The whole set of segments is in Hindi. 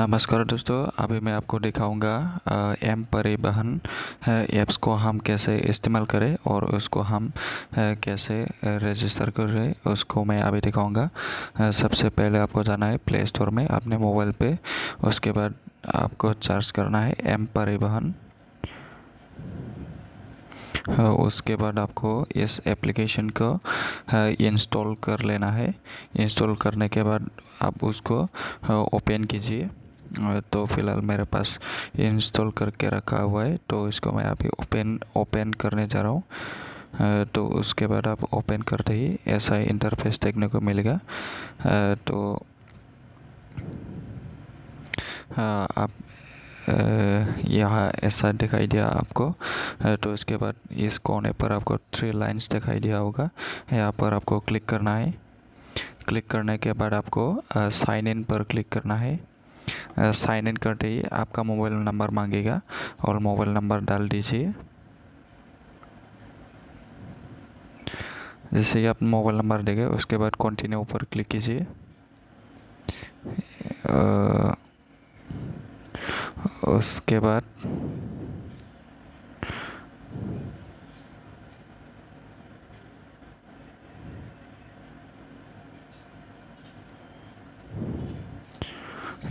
नमस्कार दोस्तों अभी मैं आपको दिखाऊंगा एम परिवहन ऐप्स को हम कैसे इस्तेमाल करें और उसको हम कैसे रजिस्टर कर रहे उसको मैं अभी दिखाऊंगा सबसे पहले आपको जाना है प्ले स्टोर में अपने मोबाइल पे उसके बाद आपको चार्ज करना है एम परिवहन उसके बाद आपको इस एप्लीकेशन को इंस्टॉल कर लेना है इंस्टॉल करने के बाद आप उसको ओपन कीजिए तो फ़िलहाल मेरे पास इंस्टॉल करके रखा हुआ है तो इसको मैं अभी ओपन ओपन करने जा रहा हूँ तो उसके बाद आप ओपन करते ही ऐसा इंटरफेस देखने को मिलेगा तो आप यहाँ ऐसा दिखाई दिया आपको तो इसके बाद इस कोने पर आपको थ्री लाइंस दिखाई दिया होगा यहाँ पर आपको क्लिक करना है क्लिक करने के बाद आपको साइन इन पर क्लिक करना है साइन इन करते ही आपका मोबाइल नंबर मांगेगा और मोबाइल नंबर डाल दीजिए जैसे ही आप मोबाइल नंबर देंगे उसके बाद कंटिन्यू ऊपर क्लिक कीजिए उसके बाद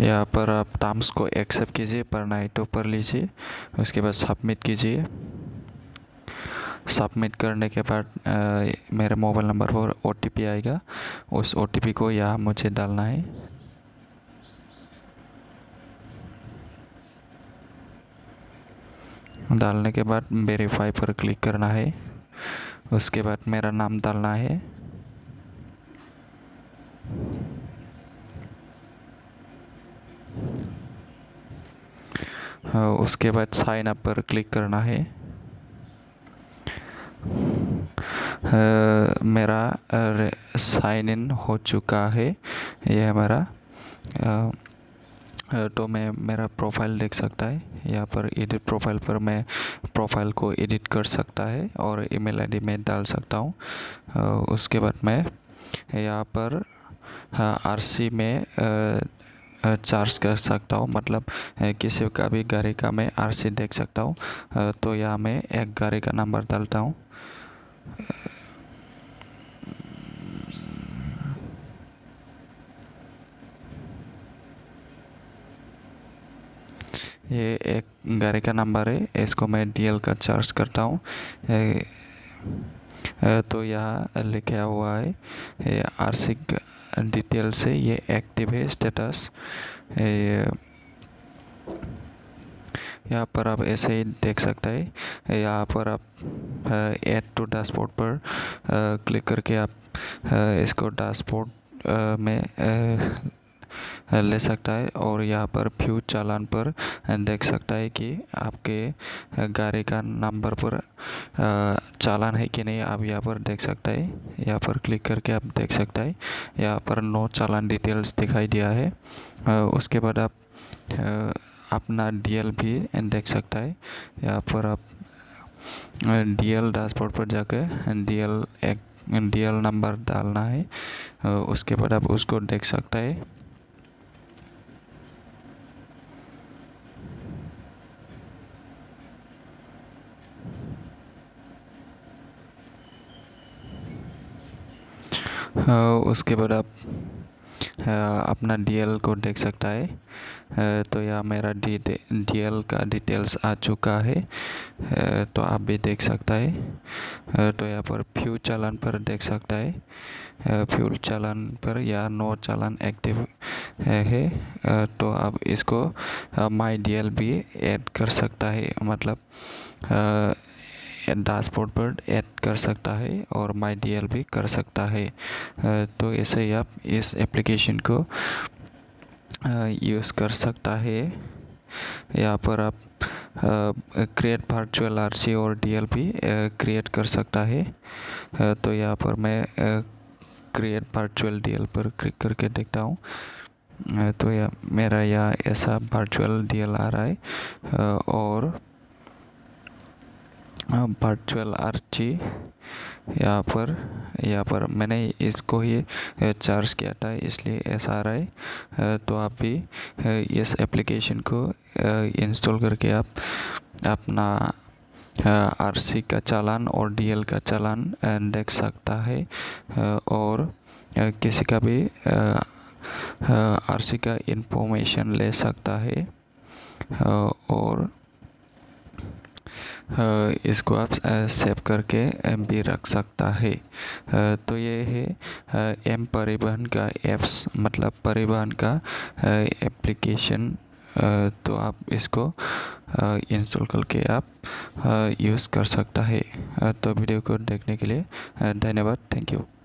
यहाँ पर आप टर्म्स को एक्सेप्ट कीजिए पर नाइटो पर लीजिए उसके बाद सबमिट कीजिए सबमिट करने के बाद मेरे मोबाइल नंबर पर ओ आएगा उस ओ को यहाँ मुझे डालना है डालने के बाद वेरीफाई पर क्लिक करना है उसके बाद मेरा नाम डालना है हाँ, उसके बाद साइन अप पर क्लिक करना है आ, हाँ, मेरा साइन इन हो चुका है यह हमारा तो मैं मेरा प्रोफाइल देख सकता है यहाँ पर एडिट प्रोफाइल पर मैं प्रोफाइल को एडिट कर सकता है और ईमेल आईडी में डाल सकता हूँ उसके बाद मैं यहाँ पर आरसी हाँ, में चार्ज कर सकता हूँ मतलब किसी का भी गाड़ी का मैं आरसी देख सकता हूँ तो यहाँ मैं एक गाड़ी का नंबर डालता हूँ ये एक गाड़ी का नंबर है इसको मैं डीएल का चार्ज करता हूँ तो यहाँ लिखा हुआ है आर सी डिटेल से ये एक्टिव है स्टेटस ये यहाँ पर आप ऐसे ही देख सकते हैं eh, यहाँ पर आप ऐड टू डैशबोर्ड पर क्लिक eh, करके आप eh, इसको डैशबोर्ड में ले सकता है और यहाँ पर फ्यूज चालान पर देख सकता है कि आपके गाड़ी का नंबर पर चालान है कि नहीं आप यहाँ पर देख सकता है यहाँ पर क्लिक करके आप देख सकता है यहाँ पर नो चालान डिटेल्स दिखाई दिया है उसके बाद आप अपना डीएल भी देख सकता है यहाँ पर आप डीएल डैशबोर्ड पर जाकर डीएल एक डीएल नंबर डालना है उसके बाद आप उसको देख सकता है उसके बाद आप अपना डीएल को देख सकता है तो यह मेरा डी डीएल का डिटेल्स आ चुका है तो आप भी देख सकता है तो यहाँ पर फ्यू चालन पर देख सकता है फ्यूल चालन पर या नो चालन एक्टिव है तो आप इसको माई डीएल भी ऐड कर सकता है मतलब डैशबोर्ड पर ऐड कर सकता है और माई डी एल भी कर सकता है तो ऐसे ही आप इस एप्लीकेशन को यूज़ कर सकता है यहाँ पर आप क्रिएट वर्चुअल आर सी और डी एल भी क्रिएट कर सकता है तो यहाँ पर मैं क्रिएट वर्चुअल डी एल पर क्लिक करके देखता हूँ तो यह मेरा यह ऐसा वर्चुअल डी एल आ रहा है और वर्चुअल हाँ, आर्ची यहाँ पर यहाँ पर मैंने इसको ही चार्ज किया था इसलिए ऐसा आ रहा है तो आप भी इस एप्लीकेशन को इंस्टॉल करके आप अपना आरसी का चालान और डीएल का चालान देख सकता है और किसी का भी आरसी का इंफॉर्मेशन ले सकता है और इसको आप सेव करके एम रख सकता है तो ये है एम परिवहन का एप्स मतलब परिवहन का एप्लीकेशन तो आप इसको इंस्टॉल करके आप यूज़ कर सकता है तो वीडियो को देखने के लिए धन्यवाद थैंक यू